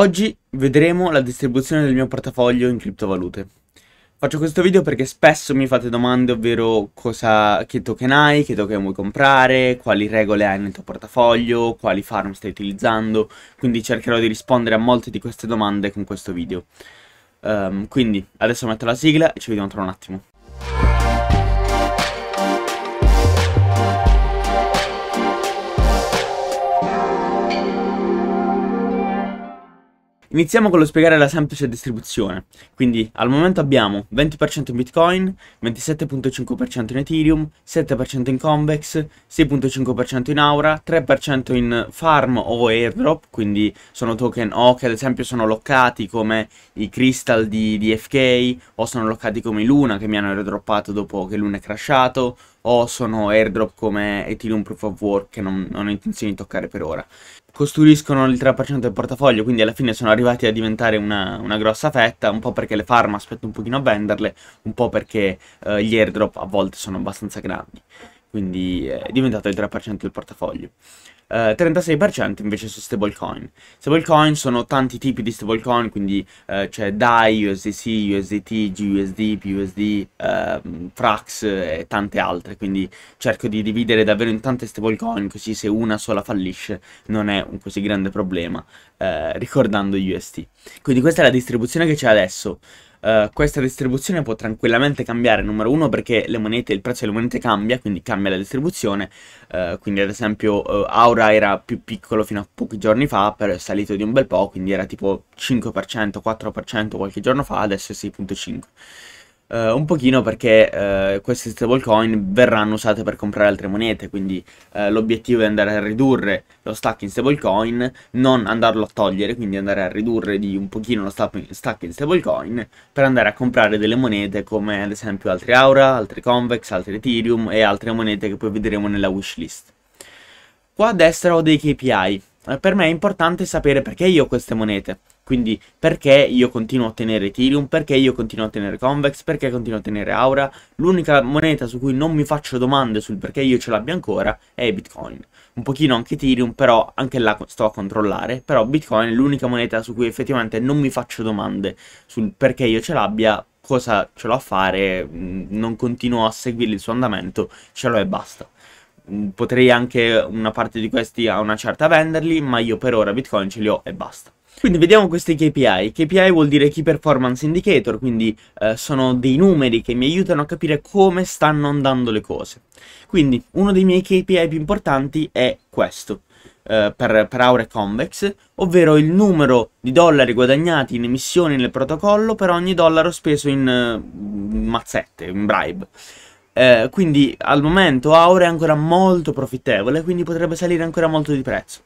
Oggi vedremo la distribuzione del mio portafoglio in criptovalute. Faccio questo video perché spesso mi fate domande, ovvero cosa, che token hai, che token vuoi comprare, quali regole hai nel tuo portafoglio, quali farm stai utilizzando, quindi cercherò di rispondere a molte di queste domande con questo video. Um, quindi adesso metto la sigla e ci vediamo tra un attimo. Iniziamo con lo spiegare la semplice distribuzione, quindi al momento abbiamo 20% in Bitcoin, 27.5% in Ethereum, 7% in Convex, 6.5% in Aura, 3% in Farm o Airdrop, quindi sono token O che ad esempio sono locati come i Crystal di DFK o sono locati come i Luna che mi hanno airdroppato dopo che Luna è crashato o sono airdrop come Ethereum Proof of Work che non, non ho intenzione di toccare per ora. Costruiscono il 3% del portafoglio, quindi alla fine sono arrivati a diventare una, una grossa fetta, un po' perché le farm aspettano un pochino a venderle, un po' perché eh, gli airdrop a volte sono abbastanza grandi. Quindi eh, è diventato il 3% del portafoglio. 36% eh, invece su stablecoin. Stablecoin sono tanti tipi di stablecoin, quindi uh, c'è DAI, USDC, USDT, GUSD, PUSD, uh, ehm, Frax e tante altre, quindi cerco di dividere davvero in tante stablecoin, così se una sola fallisce non è un così grande problema, eh, ricordando UST. Quindi questa è la distribuzione che c'è adesso. Uh, questa distribuzione può tranquillamente cambiare, numero uno perché le monete, il prezzo delle monete cambia, quindi cambia la distribuzione, uh, quindi ad esempio uh, Aura era più piccolo fino a pochi giorni fa, però è salito di un bel po', quindi era tipo 5%, 4% qualche giorno fa, adesso è 6.5%. Uh, un pochino perché uh, queste stablecoin verranno usate per comprare altre monete, quindi uh, l'obiettivo è andare a ridurre lo stack in stablecoin, non andarlo a togliere, quindi andare a ridurre di un pochino lo stack in stablecoin per andare a comprare delle monete come ad esempio altre Aura, altre Convex, altre Ethereum e altre monete che poi vedremo nella wishlist. Qua a destra ho dei KPI, per me è importante sapere perché io ho queste monete quindi perché io continuo a tenere Ethereum, perché io continuo a tenere Convex, perché continuo a tenere Aura. L'unica moneta su cui non mi faccio domande sul perché io ce l'abbia ancora è Bitcoin. Un pochino anche Ethereum, però anche là sto a controllare. Però Bitcoin è l'unica moneta su cui effettivamente non mi faccio domande sul perché io ce l'abbia, cosa ce l'ho a fare, mm, non continuo a seguire il suo andamento, ce l'ho e basta mm, potrei anche una parte di questi a una certa venderli, ma io per ora Bitcoin ce li ho e basta. Quindi vediamo questi KPI. KPI vuol dire Key Performance Indicator, quindi eh, sono dei numeri che mi aiutano a capire come stanno andando le cose. Quindi uno dei miei KPI più importanti è questo, eh, per, per Aure Convex, ovvero il numero di dollari guadagnati in emissioni nel protocollo per ogni dollaro speso in eh, mazzette, in bribe. Eh, quindi al momento Aure è ancora molto profittevole, quindi potrebbe salire ancora molto di prezzo.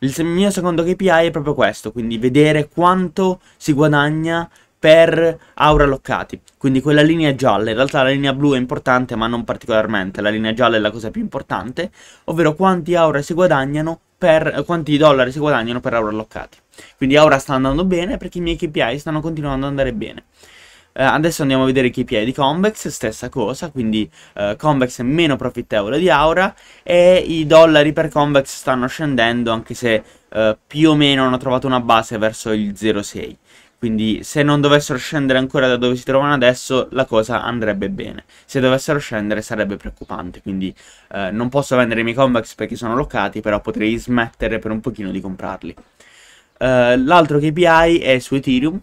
Il mio secondo KPI è proprio questo, quindi vedere quanto si guadagna per aura loccati. Quindi quella linea gialla, in realtà la linea blu è importante ma non particolarmente, la linea gialla è la cosa più importante, ovvero quanti aura si guadagnano per quanti dollari si guadagnano per aura loccati. Quindi aura sta andando bene perché i miei KPI stanno continuando ad andare bene. Uh, adesso andiamo a vedere i KPI di Convex, stessa cosa, quindi uh, Convex è meno profittevole di Aura e i dollari per Convex stanno scendendo anche se uh, più o meno hanno trovato una base verso il 0,6. Quindi se non dovessero scendere ancora da dove si trovano adesso la cosa andrebbe bene. Se dovessero scendere sarebbe preoccupante. Quindi eh, non posso vendere i miei convex perché sono locati, però potrei smettere per un pochino di comprarli. Eh, l'altro KPI è su Ethereum,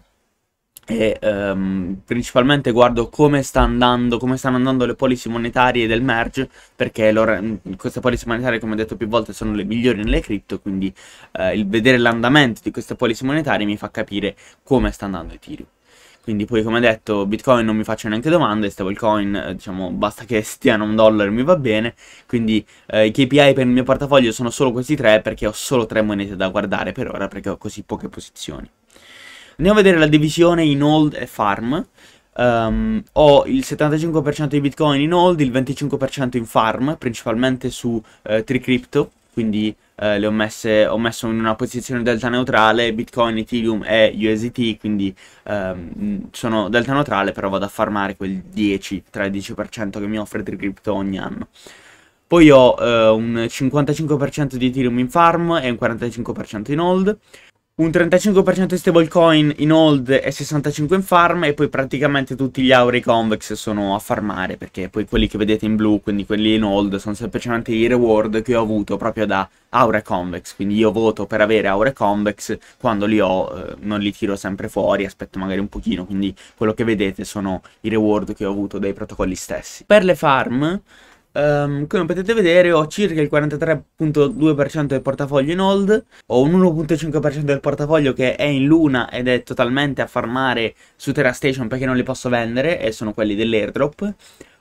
e um, principalmente guardo come, sta andando, come, stanno andando le policy monetarie del merge perché loro, queste policy monetarie come ho detto più volte sono le migliori nelle cripto quindi uh, il vedere l'andamento di queste policy monetarie mi fa capire come sta andando Ethereum quindi poi come detto Bitcoin non mi faccio neanche domande, stablecoin eh, diciamo basta che stiano un dollaro mi va bene, quindi eh, i KPI per il mio portafoglio sono solo questi tre perché ho solo tre monete da guardare per ora perché ho così poche posizioni. Andiamo a vedere la divisione in old e farm. Um, ho il 75% di bitcoin in old, il 25% in farm, principalmente su uh, Tricrypto, quindi uh, le ho messe ho messo in una posizione delta neutrale, bitcoin, ethereum e USDT, quindi um, sono delta neutrale, però vado a farmare quel 10-13% che mi offre Tricrypto ogni anno. Poi ho uh, un 55% di Ethereum in farm e un 45% in old un 35% di stablecoin in hold e 65% in farm e poi praticamente tutti gli aurei convex sono a farmare perché poi quelli che vedete in blu, quindi quelli in hold, sono semplicemente i reward che ho avuto proprio da aure convex, quindi io voto per avere aure convex, quando li ho eh, non li tiro sempre fuori, aspetto magari un pochino, quindi quello che vedete sono i reward che ho avuto dai protocolli stessi. Per le farm Um, come potete vedere ho circa il 43.2% del portafoglio in hold, ho un 1.5% del portafoglio che è in luna ed è totalmente a farmare su Terra Station perché non li posso vendere e sono quelli dell'airdrop.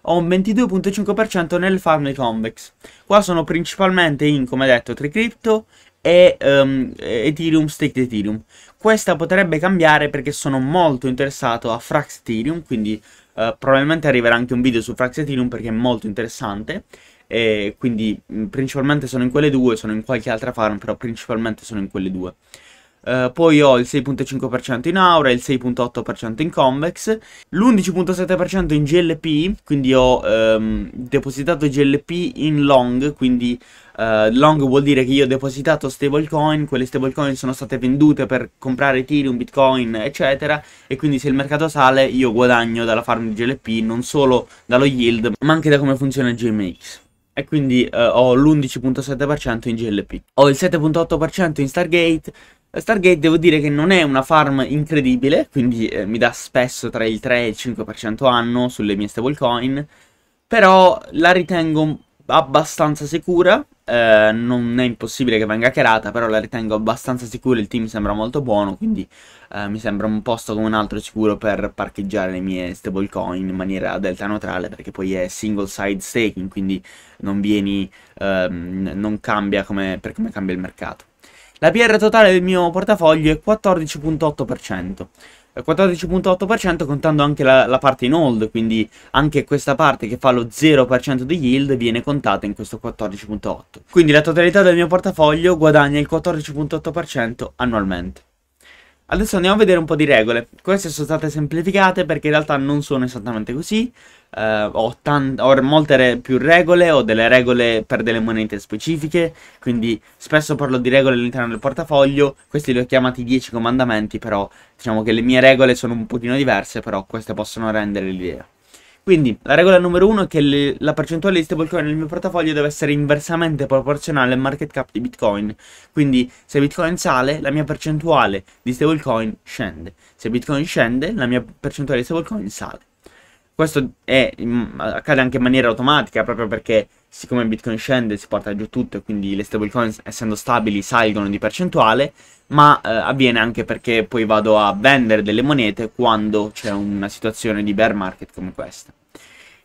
Ho un 22.5% nel farm dei convex. Qua sono principalmente in, come detto, Tricrypto e um, Ethereum, Staked Ethereum. Questa potrebbe cambiare perché sono molto interessato a Frax Ethereum, quindi eh, probabilmente arriverà anche un video su Fraxetilum perché è molto interessante. E quindi mm, principalmente sono in quelle due, sono in qualche altra farm, però principalmente sono in quelle due. Eh, poi ho il 6.5% in Aura, il 6.8% in Convex, l'11.7% in GLP, quindi ho um, depositato GLP in long, quindi uh, long vuol dire che io ho depositato stablecoin, quelle stablecoin sono state vendute per comprare Ethereum, Bitcoin, eccetera, e quindi se il mercato sale io guadagno dalla farm di GLP, non solo dallo yield, ma anche da come funziona il GMX e quindi eh, ho l'11.7% in GLP. Ho il 7.8% in Stargate, Stargate devo dire che non è una farm incredibile, quindi eh, mi dà spesso tra il 3 e il 5% anno sulle mie stablecoin, però la ritengo abbastanza sicura, eh, non è impossibile che venga hackerata, però la ritengo abbastanza sicura, il team sembra molto buono, quindi eh, mi sembra un posto come un altro sicuro per parcheggiare le mie stablecoin in maniera delta neutrale, perché poi è single side staking, quindi non vieni, ehm, non cambia come, per come cambia il mercato. La PR totale del mio portafoglio è 14.8%. 14.8% contando anche la, la, parte in hold, quindi anche questa parte che fa lo 0% di yield viene contata in questo 14.8. Quindi la totalità del mio portafoglio guadagna il 14.8% annualmente. Adesso andiamo a vedere un po' di regole. Queste sono state semplificate perché in realtà non sono esattamente così. Uh, ho, ho, molte re più regole, ho delle regole per delle monete specifiche, quindi spesso parlo di regole all'interno del portafoglio. Questi li ho chiamati 10 comandamenti, però diciamo che le mie regole sono un pochino diverse, però queste possono rendere l'idea. Quindi la regola numero uno è che le, la percentuale di stablecoin nel mio portafoglio deve essere inversamente proporzionale al market cap di Bitcoin. Quindi se Bitcoin sale, la mia percentuale di stablecoin scende. Se Bitcoin scende, la mia percentuale di stablecoin sale. Questo è, mm, accade anche in maniera automatica proprio perché siccome Bitcoin scende si porta giù tutto e quindi le stablecoin essendo stabili salgono di percentuale, ma eh, avviene anche perché poi vado a vendere delle monete quando c'è una situazione di bear market come questa.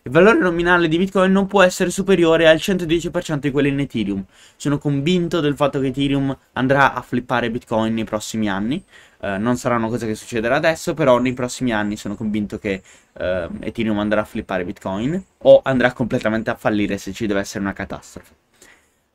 Il valore nominale di Bitcoin non può essere superiore al 110% di quello in Ethereum. Sono convinto del fatto che Ethereum andrà a flippare Bitcoin nei prossimi anni. Uh, non sarà una cosa che succederà adesso, però nei prossimi anni sono convinto che uh, Ethereum andrà a flippare Bitcoin o andrà completamente a fallire se ci deve essere una catastrofe.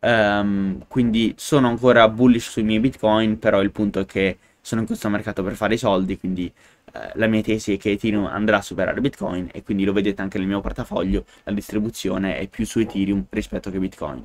Um, quindi sono ancora bullish sui miei Bitcoin, però il punto è che sono in questo mercato per fare i soldi, quindi eh, la mia tesi è che Ethereum andrà a superare Bitcoin e quindi lo vedete anche nel mio portafoglio, la distribuzione è più su Ethereum rispetto che Bitcoin.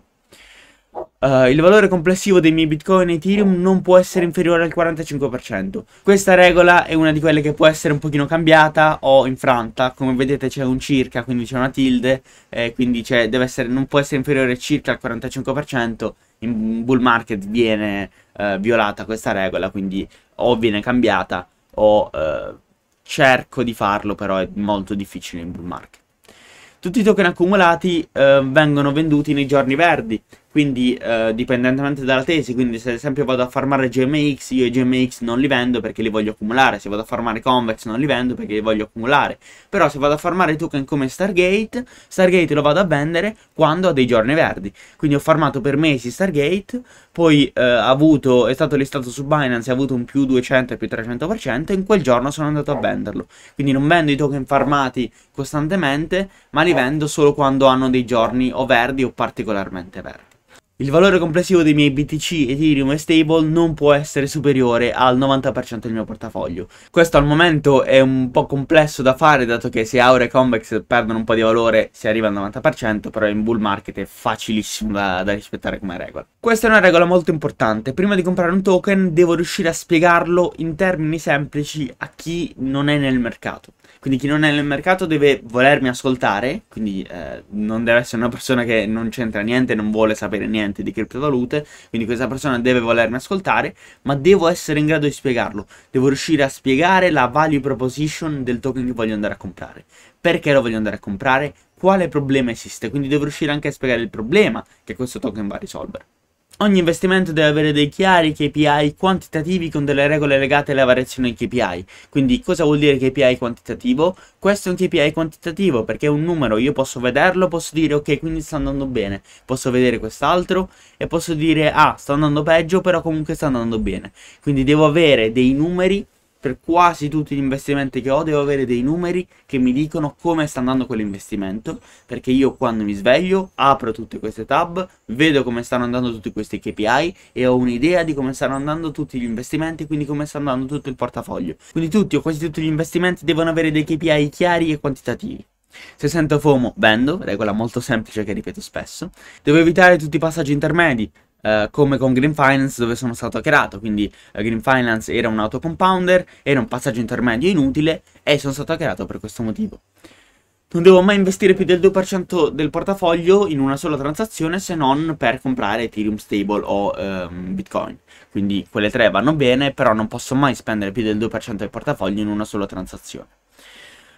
Uh, il valore complessivo dei miei bitcoin e Ethereum non può essere inferiore al 45%. Questa regola è una di quelle che può essere un pochino cambiata o infranta. Come vedete c'è un circa, quindi c'è una tilde, eh, quindi essere, non può essere inferiore circa al 45%. In bull market viene eh, violata questa regola, quindi o viene cambiata o eh, cerco di farlo, però è molto difficile in bull market. Tutti i token accumulati eh, vengono venduti nei giorni verdi, quindi eh, dipendentemente dalla tesi, quindi se ad esempio vado a farmare GMX, io i GMX non li vendo perché li voglio accumulare, se vado a farmare Convex non li vendo perché li voglio accumulare, però se vado a farmare token come Stargate, Stargate lo vado a vendere quando ho dei giorni verdi, quindi ho farmato per mesi Stargate, poi eh, avuto, è stato listato su Binance, ha avuto un più 200 e più 300%, e in quel giorno sono andato a venderlo, quindi non vendo i token farmati costantemente, ma li vendo solo quando hanno dei giorni o verdi o particolarmente verdi. Il valore complessivo dei miei BTC, Ethereum e Stable non può essere superiore al 90% del mio portafoglio. Questo al momento è un po' complesso da fare dato che se Aura e Convex perdono un po' di valore si arriva al 90%, però in bull market è facilissimo da, da rispettare come regola. Questa è una regola molto importante. Prima di comprare un token devo riuscire a spiegarlo in termini semplici a chi non è nel mercato. Quindi chi non è nel mercato deve volermi ascoltare, quindi eh, non deve essere una persona che non c'entra niente, non vuole sapere niente di criptovalute, quindi questa persona deve volermi ascoltare, ma devo essere in grado di spiegarlo, devo riuscire a spiegare la value proposition del token che voglio andare a comprare, perché lo voglio andare a comprare, quale problema esiste, quindi devo riuscire anche a spiegare il problema che questo token va a risolvere. Ogni investimento deve avere dei chiari KPI quantitativi con delle regole legate alla variazione in KPI. Quindi cosa vuol dire KPI quantitativo? Questo è un KPI quantitativo perché è un numero, io posso vederlo, posso dire ok quindi sta andando bene, posso vedere quest'altro e posso dire ah sta andando peggio però comunque sta andando bene. Quindi devo avere dei numeri per quasi tutti gli investimenti che ho devo avere dei numeri che mi dicono come sta andando quell'investimento perché io quando mi sveglio apro tutte queste tab vedo come stanno andando tutti questi KPI e ho un'idea di come stanno andando tutti gli investimenti quindi come sta andando tutto il portafoglio quindi tutti o quasi tutti gli investimenti devono avere dei KPI chiari e quantitativi se sento FOMO, vendo, regola molto semplice che ripeto spesso. Devo evitare tutti i passaggi intermedi, Uh, come con Green Finance dove sono stato hackerato, quindi uh, Green Finance era un autocompounder, era un passaggio intermedio inutile e sono stato hackerato per questo motivo. Non devo mai investire più del 2% del portafoglio in una sola transazione se non per comprare Ethereum Stable o um, Bitcoin. Quindi quelle tre vanno bene, però non posso mai spendere più del 2% del portafoglio in una sola transazione.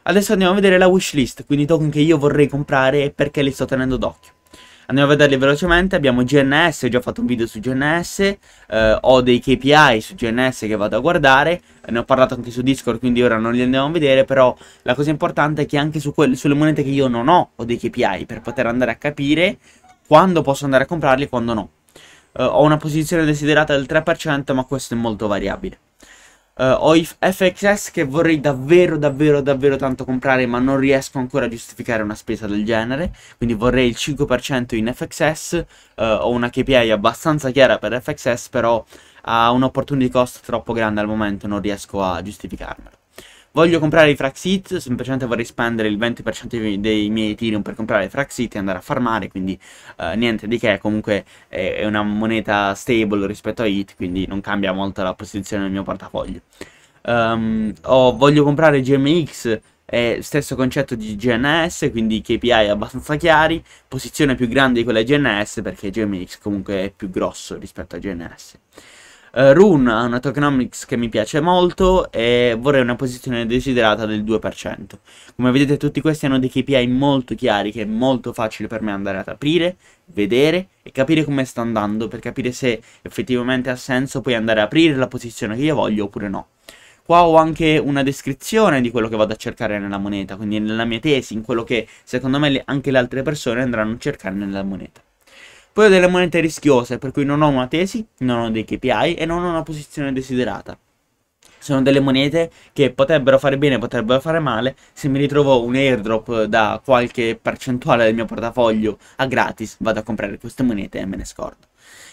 Adesso andiamo a vedere la wishlist, quindi i token che io vorrei comprare e perché li sto tenendo d'occhio. Andiamo a vederli velocemente, abbiamo GNS, ho già fatto un video su GNS, eh, ho dei KPI su GNS che vado a guardare, ne ho parlato anche su Discord quindi ora non li andiamo a vedere, però la cosa importante è che anche su sulle monete che io non ho ho dei KPI per poter andare a capire quando posso andare a comprarli e quando no. Uh, ho una posizione desiderata del 3%, ma questo è molto variabile. Uh, ho i FXS che vorrei davvero davvero davvero tanto comprare ma non riesco ancora a giustificare una spesa del genere quindi vorrei il 5% in FXS uh, eh, ho una KPI abbastanza chiara per FXS però ha un opportunity cost troppo grande al momento non riesco a giustificarmelo Voglio comprare i hit, semplicemente vorrei spendere il 20% dei miei Ethereum per comprare i hit e andare a farmare, quindi eh, niente di che, comunque è una moneta stable rispetto a hit, quindi non cambia molto la posizione del mio portafoglio. Um, oh, voglio comprare GMX, è stesso concetto di GNS, quindi KPI abbastanza chiari, posizione più grande di quella di GNS perché GMX comunque è più grosso rispetto a GNS. Uh, Rune ha una tokenomics che mi piace molto e vorrei una posizione desiderata del 2%. Come vedete tutti questi hanno dei KPI molto chiari che è molto facile per me andare ad aprire, vedere e capire come sta andando per capire se effettivamente ha senso poi andare ad aprire la posizione che io voglio oppure no. Qua ho anche una descrizione di quello che vado a cercare nella moneta, quindi nella mia tesi, in quello che secondo me anche le altre persone andranno a cercare nella moneta. Poi ho delle monete rischiose, per cui non ho una tesi, non ho dei KPI e non ho una posizione desiderata. Sono delle monete che potrebbero fare bene, potrebbero fare male. Se mi ritrovo un airdrop da qualche percentuale del mio portafoglio a gratis, vado a comprare queste monete e me ne scordo.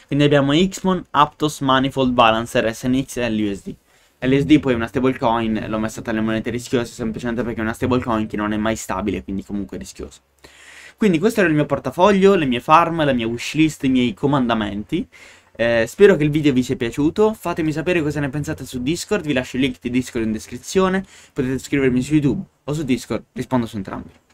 Quindi abbiamo Xmon, Aptos, Manifold, Balancer, SNX e LUSD. LSD poi è una stablecoin, l'ho messa tra le monete rischiose semplicemente perché è una stablecoin che non è mai stabile, quindi comunque rischiosa. Quindi questo era il mio portafoglio, le mie farm, la mia wishlist, i miei comandamenti. Eh, spero che il video vi sia piaciuto, fatemi sapere cosa ne pensate su Discord, vi lascio il link di Discord in descrizione, potete scrivermi su YouTube o su Discord, rispondo su entrambi.